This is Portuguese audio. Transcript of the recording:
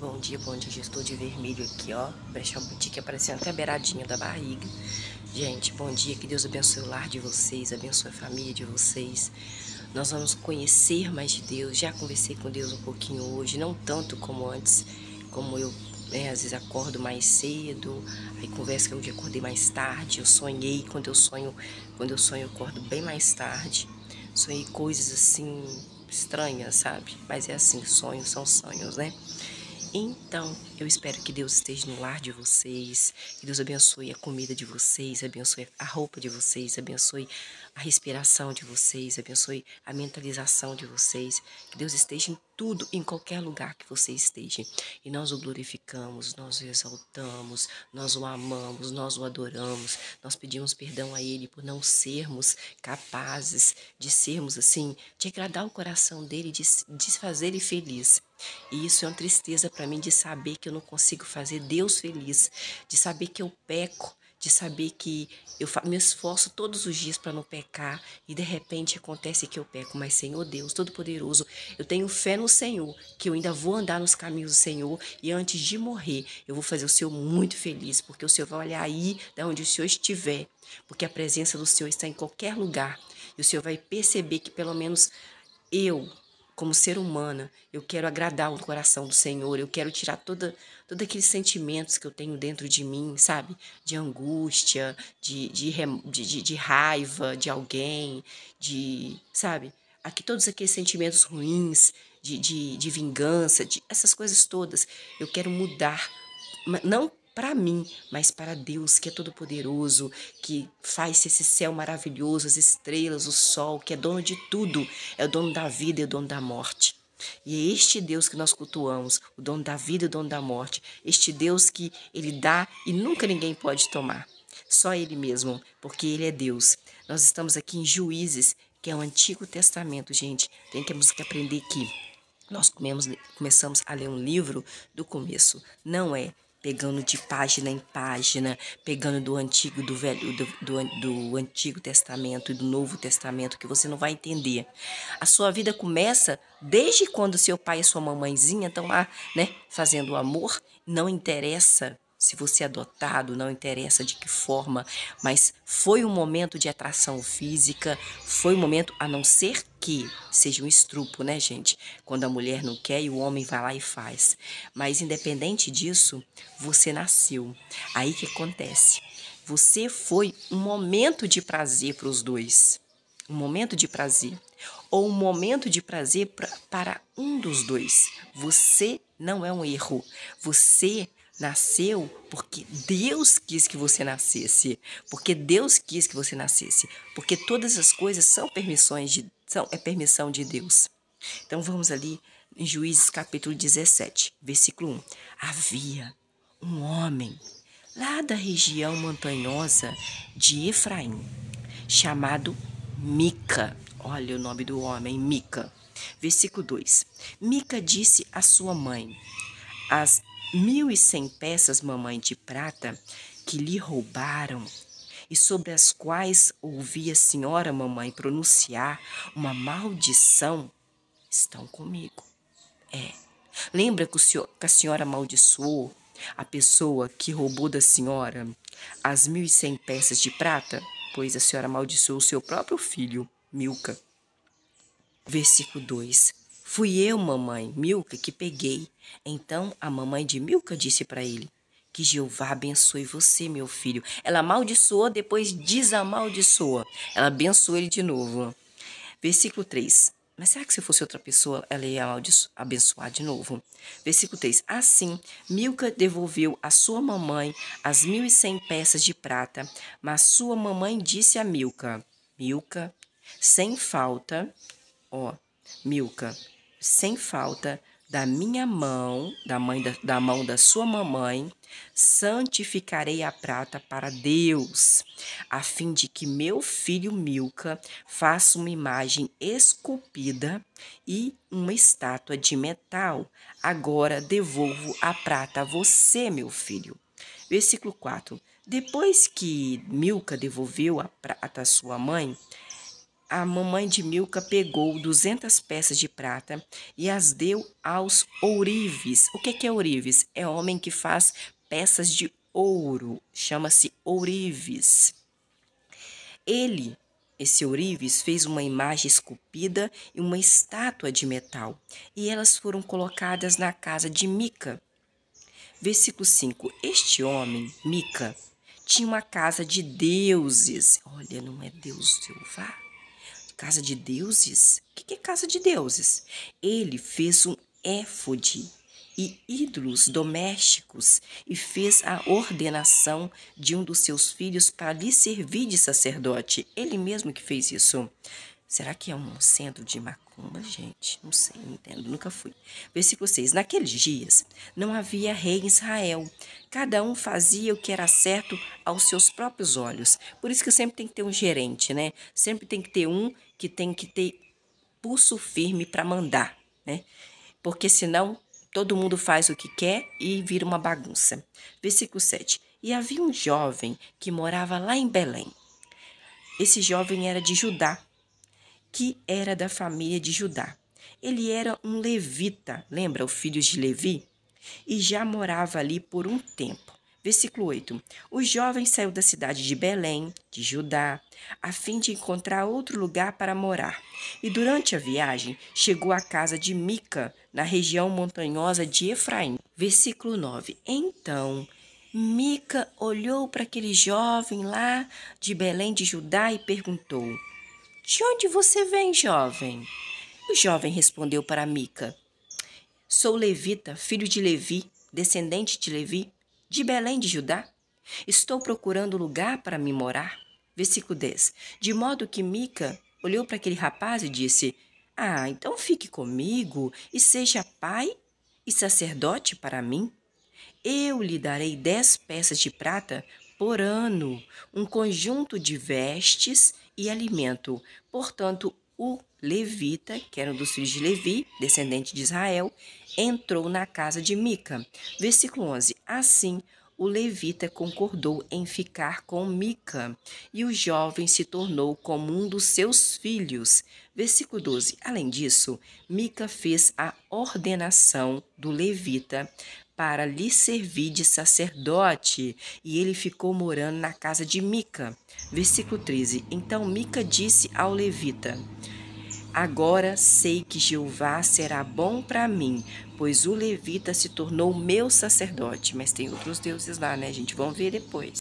bom dia, bom dia. Já estou de vermelho aqui, ó. Brechó Boutique aparecendo até a beiradinha da barriga. Gente, bom dia. Que Deus abençoe o lar de vocês, abençoe a família de vocês. Nós vamos conhecer mais de Deus. Já conversei com Deus um pouquinho hoje, não tanto como antes, como eu né, às vezes acordo mais cedo, aí converso que eu acordei mais tarde, eu sonhei, quando eu sonho, quando eu sonho eu acordo bem mais tarde. Sonhei coisas assim estranhas, sabe? Mas é assim, sonhos são sonhos, né? Então, eu espero que Deus esteja no lar de vocês, que Deus abençoe a comida de vocês, abençoe a roupa de vocês, abençoe a respiração de vocês, abençoe a mentalização de vocês. Que Deus esteja em tudo, em qualquer lugar que você esteja. E nós o glorificamos, nós o exaltamos, nós o amamos, nós o adoramos. Nós pedimos perdão a Ele por não sermos capazes de sermos assim, de agradar o coração dele, de, de fazer ele feliz. E isso é uma tristeza para mim de saber que eu não consigo fazer Deus feliz, de saber que eu peco de saber que eu me esforço todos os dias para não pecar e de repente acontece que eu peco. Mas, Senhor Deus Todo-Poderoso, eu tenho fé no Senhor, que eu ainda vou andar nos caminhos do Senhor e antes de morrer eu vou fazer o Senhor muito feliz, porque o Senhor vai olhar aí de onde o Senhor estiver, porque a presença do Senhor está em qualquer lugar e o Senhor vai perceber que pelo menos eu como ser humana, eu quero agradar o coração do Senhor, eu quero tirar toda, todos aqueles sentimentos que eu tenho dentro de mim, sabe? De angústia, de, de, de, de raiva de alguém, de, sabe? Aqui todos aqueles sentimentos ruins, de, de, de vingança, de essas coisas todas. Eu quero mudar, não para mim, mas para Deus que é todo-poderoso, que faz esse céu maravilhoso, as estrelas, o sol, que é dono de tudo, é o dono da vida e o dono da morte. E é este Deus que nós cultuamos, o dono da vida e o dono da morte, este Deus que ele dá e nunca ninguém pode tomar. Só ele mesmo, porque ele é Deus. Nós estamos aqui em Juízes, que é o Antigo Testamento, gente. Temos que aprender que nós comemos, começamos a ler um livro do começo. Não é pegando de página em página, pegando do Antigo, do Velho, do, do, do Antigo Testamento e do Novo Testamento, que você não vai entender. A sua vida começa desde quando seu pai e sua mamãezinha estão lá, né, fazendo o amor, não interessa se você é adotado, não interessa de que forma, mas foi um momento de atração física, foi um momento, a não ser que seja um estrupo, né, gente? Quando a mulher não quer e o homem vai lá e faz. Mas independente disso, você nasceu. Aí que acontece? Você foi um momento de prazer para os dois. Um momento de prazer. Ou um momento de prazer pra, para um dos dois. Você não é um erro. Você nasceu porque Deus quis que você nascesse, porque Deus quis que você nascesse, porque todas as coisas são permissões de são é permissão de Deus. Então vamos ali em Juízes capítulo 17, versículo 1. Havia um homem lá da região montanhosa de Efraim, chamado Mica. Olha o nome do homem, Mica. Versículo 2. Mica disse à sua mãe: As mil e cem peças, mamãe, de prata que lhe roubaram e sobre as quais ouvi a senhora, mamãe, pronunciar uma maldição, estão comigo. É. Lembra que, senhor, que a senhora amaldiçoou a pessoa que roubou da senhora as mil e cem peças de prata? Pois a senhora amaldiçoou o seu próprio filho, Milca. Versículo 2. Fui eu, mamãe, Milca, que peguei. Então a mamãe de Milca disse para ele: Que Jeová abençoe você, meu filho. Ela amaldiçoou, depois desamaldiçoou. Ela abençoou ele de novo. Versículo 3. Mas será que se fosse outra pessoa, ela ia abençoar de novo? Versículo 3. Assim, Milca devolveu à sua mamãe as mil e cem peças de prata, mas sua mamãe disse a Milca, Milca, sem falta, ó, Milca, sem falta, da minha mão, da, mãe da, da mão da sua mamãe, santificarei a prata para Deus, a fim de que meu filho Milca faça uma imagem esculpida e uma estátua de metal. Agora devolvo a prata a você, meu filho. Versículo 4. Depois que Milca devolveu a prata à sua mãe, a mamãe de Milca pegou 200 peças de prata e as deu aos ourives. O que, que é ourives? É homem que faz peças de ouro, chama-se ourives. Ele, esse ourives, fez uma imagem esculpida e uma estátua de metal, e elas foram colocadas na casa de Mica. Versículo 5. Este homem, Mica, tinha uma casa de deuses. Olha, não é Deus selvagem? Casa de deuses? O que, que é casa de deuses? Ele fez um éfode e ídolos domésticos e fez a ordenação de um dos seus filhos para lhe servir de sacerdote. Ele mesmo que fez isso. Será que é um centro de macumba, gente? Não sei, não entendo, nunca fui. Versículo 6. Naqueles dias não havia rei em Israel. Cada um fazia o que era certo aos seus próprios olhos. Por isso que sempre tem que ter um gerente, né? Sempre tem que ter um que tem que ter pulso firme para mandar, né? Porque senão todo mundo faz o que quer e vira uma bagunça. Versículo 7. E havia um jovem que morava lá em Belém. Esse jovem era de Judá que era da família de Judá. Ele era um levita, lembra os filhos de Levi? E já morava ali por um tempo. Versículo 8: O jovem saiu da cidade de Belém, de Judá, a fim de encontrar outro lugar para morar. E durante a viagem chegou à casa de Mica, na região montanhosa de Efraim. Versículo 9: Então Mica olhou para aquele jovem lá de Belém de Judá e perguntou: de onde você vem, jovem? O jovem respondeu para Mica: Sou levita, filho de Levi, descendente de Levi, de Belém de Judá. Estou procurando lugar para me morar. Versículo 10. De modo que Mica olhou para aquele rapaz e disse: Ah, então fique comigo e seja pai e sacerdote para mim. Eu lhe darei dez peças de prata por ano um conjunto de vestes e alimento. Portanto, o levita, que era um dos filhos de Levi, descendente de Israel, entrou na casa de Mica. Versículo 11. Assim, o levita concordou em ficar com Mica, e o jovem se tornou como um dos seus filhos. Versículo 12. Além disso, Mica fez a ordenação do levita para lhe servir de sacerdote, e ele ficou morando na casa de Mica. Versículo 13. Então Mica disse ao levita: Agora sei que Jeová será bom para mim, pois o levita se tornou meu sacerdote. Mas tem outros deuses lá, né, gente? Vamos ver depois.